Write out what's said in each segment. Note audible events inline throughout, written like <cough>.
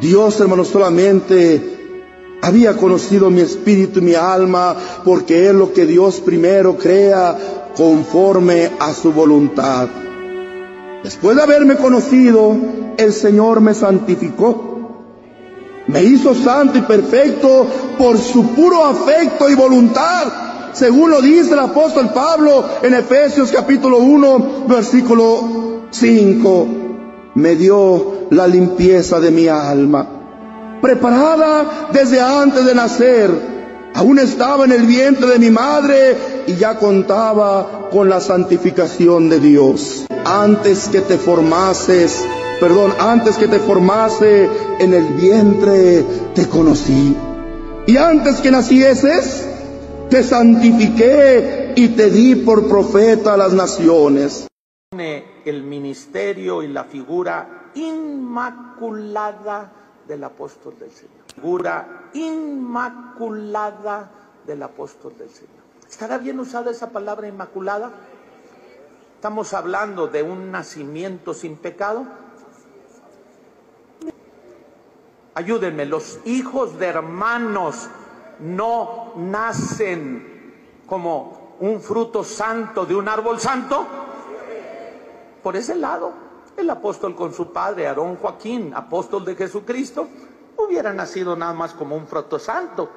Dios, hermano, solamente había conocido mi espíritu y mi alma, porque es lo que Dios primero crea conforme a su voluntad. Después de haberme conocido, el Señor me santificó. Me hizo santo y perfecto por su puro afecto y voluntad, según lo dice el apóstol Pablo en Efesios capítulo 1, versículo 5 me dio la limpieza de mi alma, preparada desde antes de nacer. Aún estaba en el vientre de mi madre y ya contaba con la santificación de Dios. Antes que te formases, perdón, antes que te formase en el vientre, te conocí. Y antes que nacieses, te santifiqué y te di por profeta a las naciones el ministerio y la figura inmaculada del apóstol del Señor. Figura inmaculada del apóstol del Señor. ¿Estará bien usada esa palabra inmaculada? Estamos hablando de un nacimiento sin pecado. Ayúdenme, los hijos de hermanos no nacen como un fruto santo de un árbol santo. Por ese lado, el apóstol con su padre, Aarón Joaquín, apóstol de Jesucristo, hubiera nacido nada más como un fruto santo.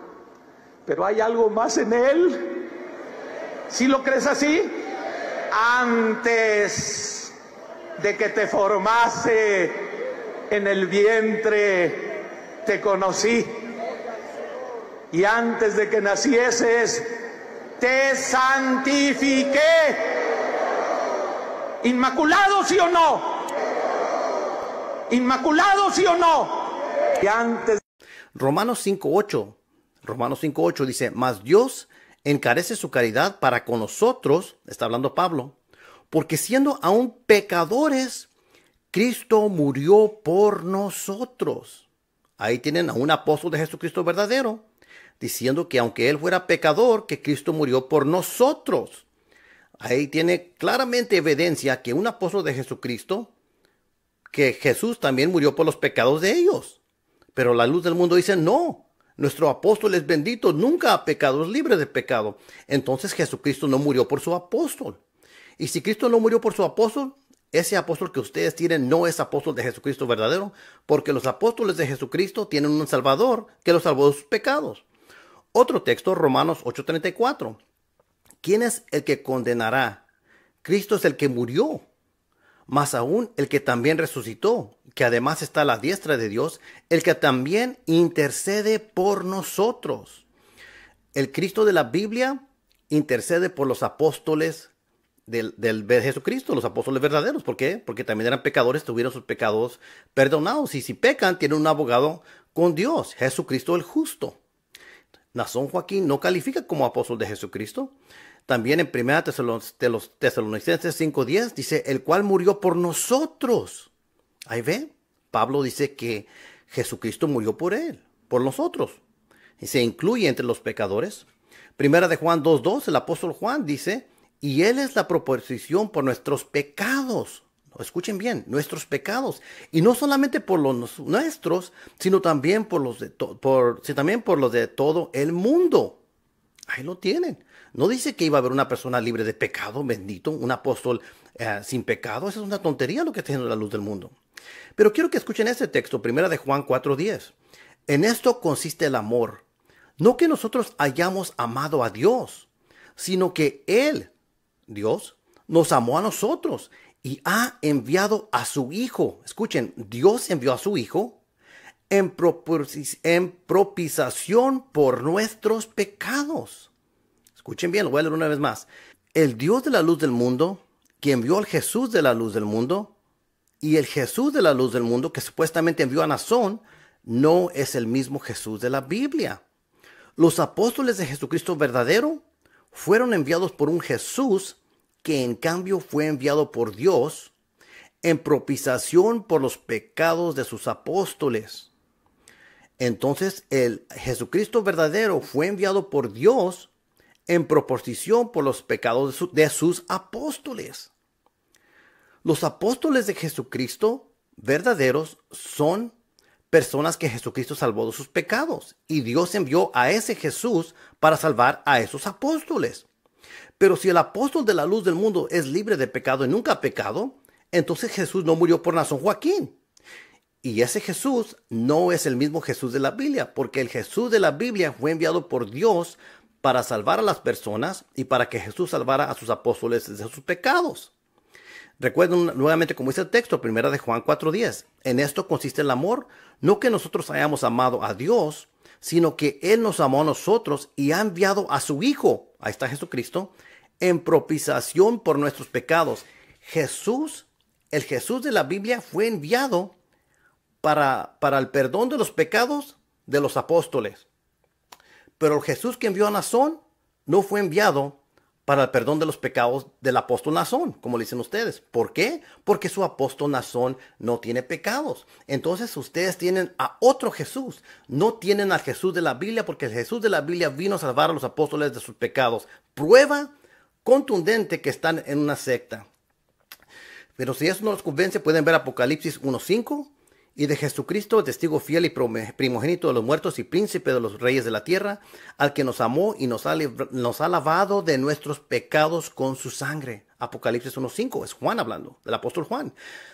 Pero hay algo más en él. Si lo crees así, antes de que te formase en el vientre, te conocí. Y antes de que nacieses, te santifiqué ¿Inmaculado sí o no? ¿Inmaculado sí o no? antes... Romanos 5.8, Romanos 5.8 dice, mas Dios encarece su caridad para con nosotros, está hablando Pablo, porque siendo aún pecadores, Cristo murió por nosotros. Ahí tienen a un apóstol de Jesucristo verdadero, diciendo que aunque él fuera pecador, que Cristo murió por nosotros. Ahí tiene claramente evidencia que un apóstol de Jesucristo, que Jesús también murió por los pecados de ellos. Pero la luz del mundo dice, no, nuestro apóstol es bendito, nunca ha pecado, es libre de pecado. Entonces Jesucristo no murió por su apóstol. Y si Cristo no murió por su apóstol, ese apóstol que ustedes tienen no es apóstol de Jesucristo verdadero, porque los apóstoles de Jesucristo tienen un Salvador que los salvó de sus pecados. Otro texto, Romanos 8:34. ¿Quién es el que condenará? Cristo es el que murió, más aún el que también resucitó, que además está a la diestra de Dios, el que también intercede por nosotros. El Cristo de la Biblia intercede por los apóstoles del, de Jesucristo, los apóstoles verdaderos. ¿Por qué? Porque también eran pecadores, tuvieron sus pecados perdonados. Y si pecan, tienen un abogado con Dios, Jesucristo el justo. Nazón Joaquín no califica como apóstol de Jesucristo, también en 1 Tesalonicenses 5.10 dice, el cual murió por nosotros. Ahí ve, Pablo dice que Jesucristo murió por él, por nosotros. Y se incluye entre los pecadores. Primera de Juan 2.2, el apóstol Juan dice, y él es la proposición por nuestros pecados. Escuchen bien, nuestros pecados. Y no solamente por los nuestros, sino también por los de, por, también por los de todo el mundo. Ahí lo tienen. No dice que iba a haber una persona libre de pecado, bendito, un apóstol eh, sin pecado. Esa es una tontería lo que está la luz del mundo. Pero quiero que escuchen este texto, primera de Juan 4.10. En esto consiste el amor. No que nosotros hayamos amado a Dios, sino que Él, Dios, nos amó a nosotros y ha enviado a su Hijo. Escuchen, Dios envió a su Hijo en, propiciación por nuestros pecados. Escuchen bien, lo voy a leer una vez más. El Dios de la luz del mundo, quien envió al Jesús de la luz del mundo, y el Jesús de la luz del mundo, que supuestamente envió a Nazón, no es el mismo Jesús de la Biblia. Los apóstoles de Jesucristo verdadero fueron enviados por un Jesús que en cambio fue enviado por Dios en propiciación por los pecados de sus apóstoles. Entonces el Jesucristo verdadero fue enviado por Dios en proposición por los pecados de, sus apóstoles. Los apóstoles de Jesucristo verdaderos son personas que Jesucristo salvó de sus pecados y Dios envió a ese Jesús para salvar a esos apóstoles. Pero si el apóstol de la luz del mundo es libre de pecado y nunca ha pecado, entonces Jesús no murió por Nazón Joaquín. Y ese Jesús no es el mismo Jesús de la Biblia, porque el Jesús de la Biblia fue enviado por Dios para salvar a las personas y para que Jesús salvara a sus apóstoles de sus pecados. Recuerden nuevamente como dice el texto, primera de Juan 4:10. En esto consiste el amor, no que nosotros hayamos amado a Dios, sino que Él nos amó a nosotros y ha enviado a su Hijo, ahí está Jesucristo, en propiciación por nuestros pecados. Jesús, el Jesús de la Biblia, fue enviado para, el perdón de los pecados de los apóstoles. Pero el Jesús que envió a Nazón no fue enviado para el perdón de los pecados del apóstol Nazón, como le dicen ustedes. ¿Por qué? Porque su apóstol Nazón no tiene pecados. Entonces ustedes tienen a otro Jesús. No tienen al Jesús de la Biblia porque el Jesús de la Biblia vino a salvar a los apóstoles de sus pecados. Prueba contundente que están en una secta. Pero si eso no los convence, pueden ver Apocalipsis 1.5, y de Jesucristo, testigo fiel y primogénito de los muertos y príncipe de los reyes de la tierra, al que nos amó y nos ha, lavado de nuestros pecados con su sangre. Apocalipsis 1.5, es Juan hablando, el apóstol Juan.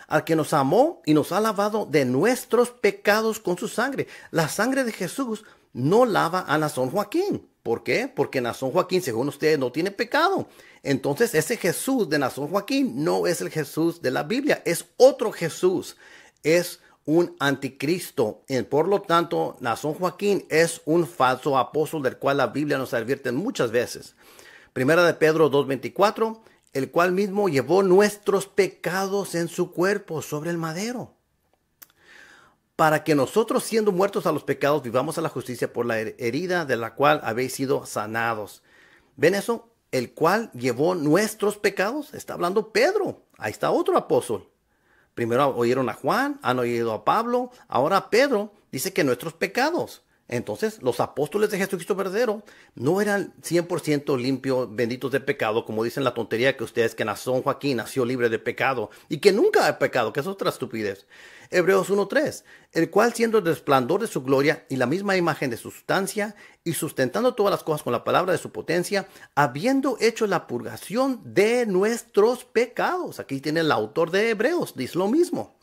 Al que nos amó y nos ha lavado de nuestros pecados con su sangre. La sangre de Jesús no lava a Nazón Joaquín. ¿Por qué? Porque Nazón Joaquín, según ustedes, no tiene pecado. Entonces, ese Jesús de Nazón Joaquín no es el Jesús de la Biblia, es otro Jesús. Es un anticristo. Y por lo tanto, Nazón Joaquín es un falso apóstol del cual la Biblia nos advierte muchas veces. Primera de Pedro 2.24, el cual mismo llevó nuestros pecados en su cuerpo sobre el madero. Para que nosotros siendo muertos a los pecados vivamos a la justicia por la herida de la cual habéis sido sanados. ¿Ven eso? El cual llevó nuestros pecados. Está hablando Pedro. Ahí está otro apóstol. Primero oyeron a Juan, han oído a Pablo, ahora Pedro. Dice que nuestros pecados. Entonces, los apóstoles de Jesucristo verdadero no eran 100% limpios, benditos de pecado, como dicen la tontería que ustedes, que nació Joaquín, nació libre de pecado y que nunca ha pecado, que es otra estupidez. Hebreos 1.3, el cual siendo el resplandor de su gloria y la misma imagen de su sustancia y sustentando todas las cosas con la palabra de su potencia, habiendo hecho la purgación de nuestros pecados. Aquí tiene el autor de Hebreos, dice lo mismo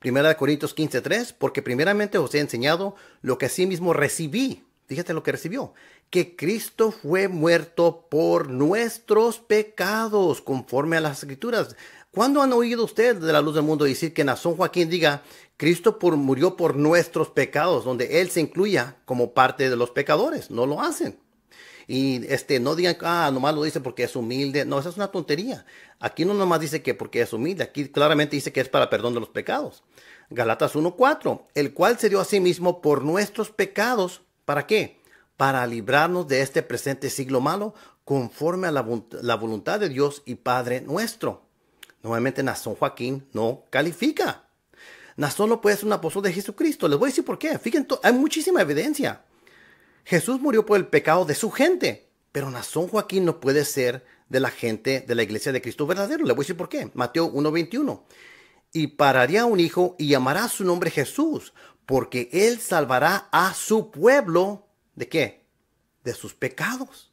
Primera de Corintios 15:3, porque primeramente os he enseñado lo que mismo recibí. Fíjate lo que recibió, que Cristo fue muerto por nuestros pecados, conforme a las escrituras. ¿Cuándo han oído ustedes de la luz del mundo decir que Nazón Joaquín diga, Cristo murió por nuestros pecados, donde Él se incluya como parte de los pecadores? No lo hacen. Y este, no digan, ah, nomás lo dice porque es humilde. No, esa es una tontería. Aquí no nomás dice que porque es humilde, aquí claramente dice que es para perdón de los pecados. Galatas 1.4, el cual se dio a sí mismo por nuestros pecados. ¿Para qué? Para librarnos de este presente siglo malo conforme a la, voluntad de Dios y Padre nuestro. Nuevamente, Nazón Joaquín no califica. Nazón no puede ser un apóstol de Jesucristo. Les voy a decir por qué. Fíjense, hay muchísima evidencia. Jesús murió por el pecado de su gente, pero Nazón Joaquín no puede ser de la gente de la iglesia de Cristo verdadero. Le voy a decir por qué. Mateo 1.21. Y pararía un hijo y llamará a su nombre Jesús, porque él salvará a su pueblo. ¿De qué? De sus pecados.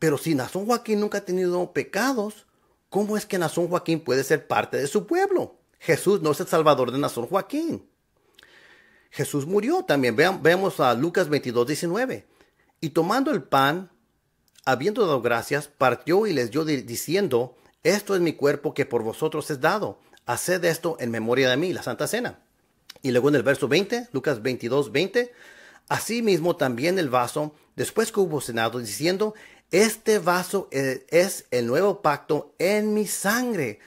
Pero si Nazón Joaquín nunca ha tenido pecados, ¿cómo es que Nazón Joaquín puede ser parte de su pueblo? Jesús no es el salvador de Nazón Joaquín. Jesús murió también. veamos a Lucas 22, 19. Y tomando el pan, habiendo dado gracias, partió y les dio diciendo, esto es mi cuerpo que por vosotros es dado. Haced esto en memoria de mí, la Santa Cena. Y luego en el verso 20, Lucas 22, 20, asimismo también el vaso, después que hubo cenado, diciendo, este vaso e-, es el nuevo pacto en mi sangre,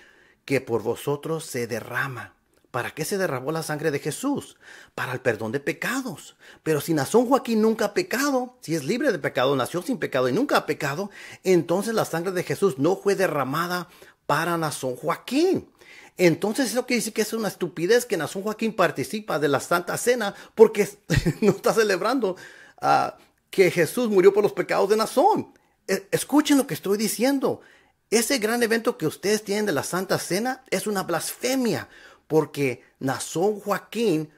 que por vosotros se derrama. ¿Para qué se derramó la sangre de Jesús? Para el perdón de pecados. Pero si Nazón Joaquín nunca ha pecado, si es libre de pecado, nació sin pecado y nunca ha pecado, entonces la sangre de Jesús no fue derramada para Nazón Joaquín. Entonces eso que dice que es una estupidez que Nazón Joaquín participa de la Santa Cena porque <laughs> no está celebrando ah, que Jesús murió por los pecados de Nazón. E-, escuchen lo que estoy diciendo. Ese gran evento que ustedes tienen de la Santa Cena es una blasfemia porque Nazón Joaquín,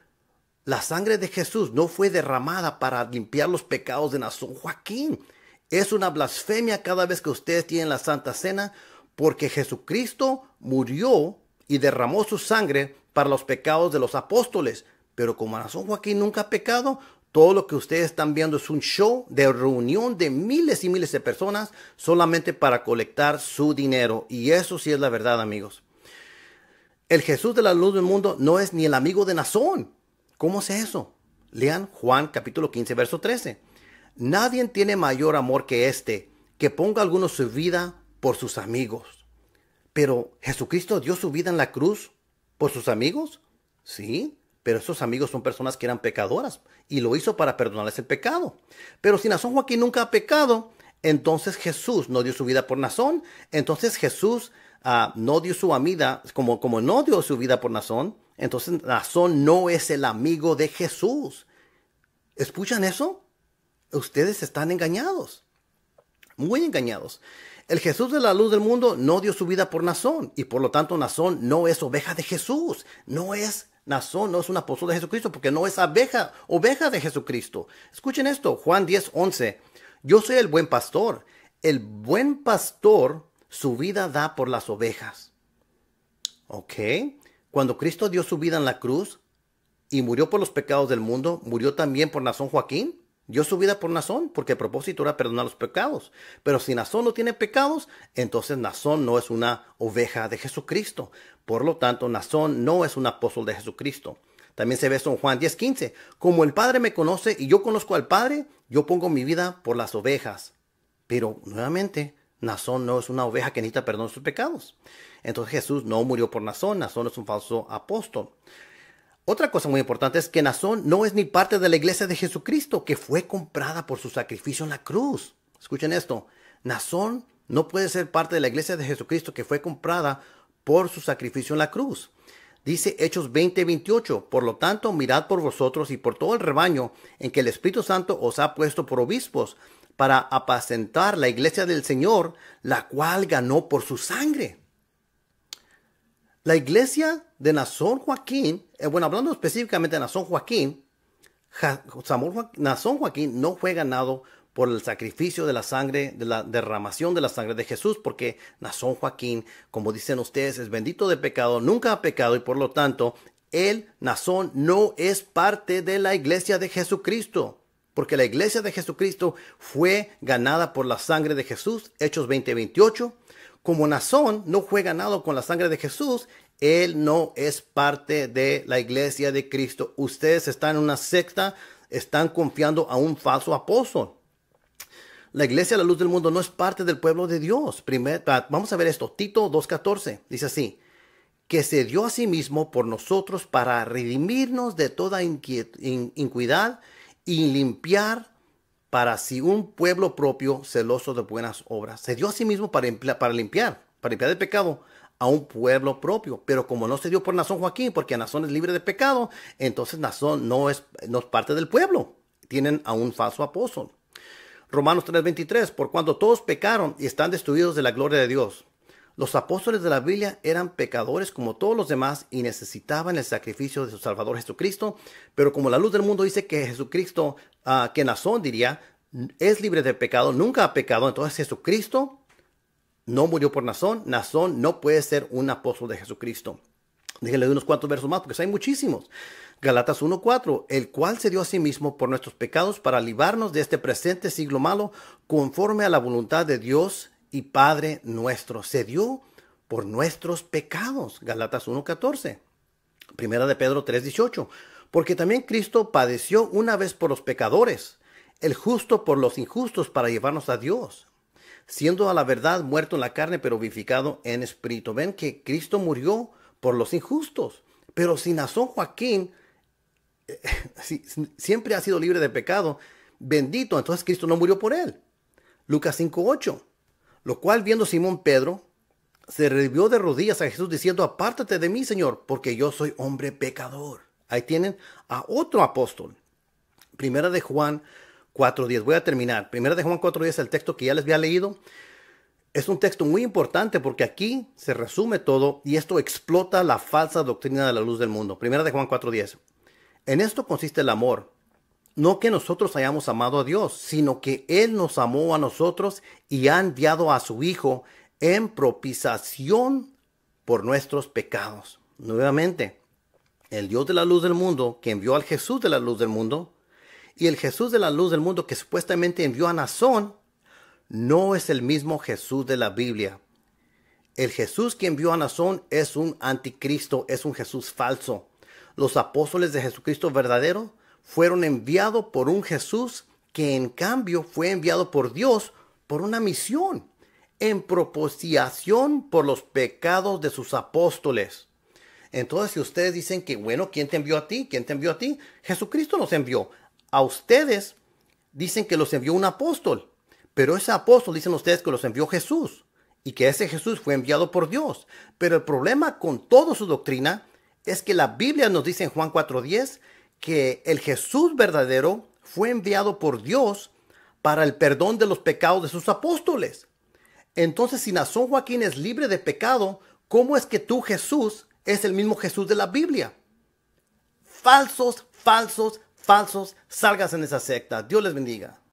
la sangre de Jesús no fue derramada para limpiar los pecados de Nazón Joaquín. Es una blasfemia cada vez que ustedes tienen la Santa Cena, porque Jesucristo murió y derramó su sangre para los pecados de los apóstoles. Pero como Nazón Joaquín nunca ha pecado, todo lo que ustedes están viendo es un show de reunión de miles y miles de personas solamente para colectar su dinero. Y eso sí es la verdad, amigos. El Jesús de la luz del mundo no es ni el amigo de Nazón. ¿Cómo es eso? Lean Juan capítulo 15, verso 13. Nadie tiene mayor amor que este, que ponga alguno su vida por sus amigos. Pero Jesucristo dio su vida en la cruz por sus amigos. Sí, pero esos amigos son personas que eran pecadoras y lo hizo para perdonarles el pecado. Pero si Nazón Joaquín nunca ha pecado, entonces Jesús no dio su vida por Nazón, entonces Jesús Ah, no dio su vida, como, como no dio su vida por Nazón, entonces Nazón no es el amigo de Jesús. ¿Escuchan eso? Ustedes están engañados, muy engañados. El Jesús de la luz del mundo no dio su vida por Nazón y por lo tanto Nazón no es oveja de Jesús, no es Nazón, no es un apóstol de Jesucristo porque no es abeja, oveja de Jesucristo. Escuchen esto, Juan 10, 11. Yo soy el buen pastor. El buen pastor su vida da por las ovejas. ¿Ok? Cuando Cristo dio su vida en la cruz y murió por los pecados del mundo, murió también por Nazón Joaquín. Dio su vida por Nazón porque a propósito era perdonar los pecados. Pero si Nazón no tiene pecados, entonces Nazón no es una oveja de Jesucristo. Por lo tanto, Nazón no es un apóstol de Jesucristo. También se ve eso en Juan 10:15. Como el Padre me conoce y yo conozco al Padre, yo pongo mi vida por las ovejas. Pero nuevamente, Nazón no es una oveja que necesita perdón de sus pecados. Entonces Jesús no murió por Nazón, Nazón es un falso apóstol. Otra cosa muy importante es que Nazón no es ni parte de la iglesia de Jesucristo, que fue comprada por su sacrificio en la cruz. Escuchen esto, Nazón no puede ser parte de la iglesia de Jesucristo, que fue comprada por su sacrificio en la cruz. Dice Hechos 20:28, Por lo tanto, mirad por vosotros y por todo el rebaño en que el Espíritu Santo os ha puesto por obispos para apacentar la iglesia del Señor, la cual ganó por su sangre. La iglesia de Nazón Joaquín, eh, bueno, hablando específicamente de Nazón Joaquín, Samuel Nazón Joaquín no fue ganado por el sacrificio de la sangre, de la derramación de la sangre de Jesús, porque Nazón Joaquín, como dicen ustedes, es bendito de pecado, nunca ha pecado y por lo tanto, él, Nazón, no es parte de la iglesia de Jesucristo porque la iglesia de Jesucristo fue ganada por la sangre de Jesús, Hechos 20:28. Como Nazón no fue ganado con la sangre de Jesús, él no es parte de la iglesia de Cristo. Ustedes están en una secta, están confiando a un falso apóstol. La iglesia la luz del mundo no es parte del pueblo de Dios. Ah, vamos a ver esto. Tito 2.14 dice así, que se dio a sí mismo por nosotros para redimirnos de toda inquietud, y limpiar para si un pueblo propio celoso de buenas obras. Se dio a sí mismo para, para limpiar, para limpiar el pecado a un pueblo propio. Pero como no se dio por Nazón Joaquín, porque Nazón es libre de pecado, entonces Nazón no es, no es parte del pueblo. Tienen a un falso apóstol. Romanos 3:23, por cuando todos pecaron y están destruidos de la gloria de Dios, los apóstoles de la Biblia eran pecadores como todos los demás y necesitaban el sacrificio de su Salvador Jesucristo, pero como la luz del mundo dice que Jesucristo, ah, que Nazón diría, es libre de pecado, nunca ha pecado, entonces Jesucristo no murió por Nazón, Nazón no puede ser un apóstol de Jesucristo. Déjenle unos cuantos versos más, porque hay muchísimos. Galatas 1.4, el cual se dio a sí mismo por nuestros pecados para libarnos de este presente siglo malo, conforme a la voluntad de Dios y Padre nuestro, se dio por nuestros pecados. Galatas 1.14. Primera de Pedro 3.18. Porque también Cristo padeció una vez por los pecadores, el justo por los injustos para llevarnos a Dios, siendo a la verdad muerto en la carne, pero vivificado en espíritu. Ven que Cristo murió por los injustos, pero eh, <laughs> si nació Joaquín, siempre ha sido libre de pecado, bendito, entonces Cristo no murió por él. Lucas 5.8. Lo cual viendo Simón Pedro, se revivió de rodillas a Jesús diciendo, apártate de mí, Señor, porque yo soy hombre pecador. Ahí tienen a otro apóstol. Primera de Juan 4.10. Voy a terminar. Primera de Juan 4.10, el texto que ya les había leído. Es un texto muy importante porque aquí se resume todo y esto explota la falsa doctrina de la luz del mundo. Primera de Juan 4.10. En esto consiste el amor, no que nosotros hayamos amado a Dios, sino que Él nos amó a nosotros y ha enviado a su Hijo en propiciación por nuestros pecados. Nuevamente, el Dios de la luz del mundo, que envió al Jesús de la luz del mundo, y el Jesús de la luz del mundo que supuestamente envió a Nazón, no es el mismo Jesús de la Biblia. El Jesús que envió a Nazón es un anticristo, es un Jesús falso. Los apóstoles de Jesucristo verdadero fueron enviados por un Jesús que en cambio fue enviado por Dios por una misión, en propiciación por los pecados de sus apóstoles. Entonces, si ustedes dicen que, bueno, ¿quién te envió a ti? ¿Quién te envió a ti? Jesucristo los envió. A ustedes dicen que los envió un apóstol, pero ese apóstol dicen ustedes que los envió Jesús y que ese Jesús fue enviado por Dios. Pero el problema con toda su doctrina es que la Biblia nos dice en Juan 4.10 que el Jesús verdadero fue enviado por Dios para el perdón de los pecados de sus apóstoles. Entonces, si Nazón Joaquín es libre de pecado, ¿cómo es que tú, Jesús, es el mismo Jesús de la Biblia? Falsos, falsos, falsos, salgas en esa secta. Dios les bendiga.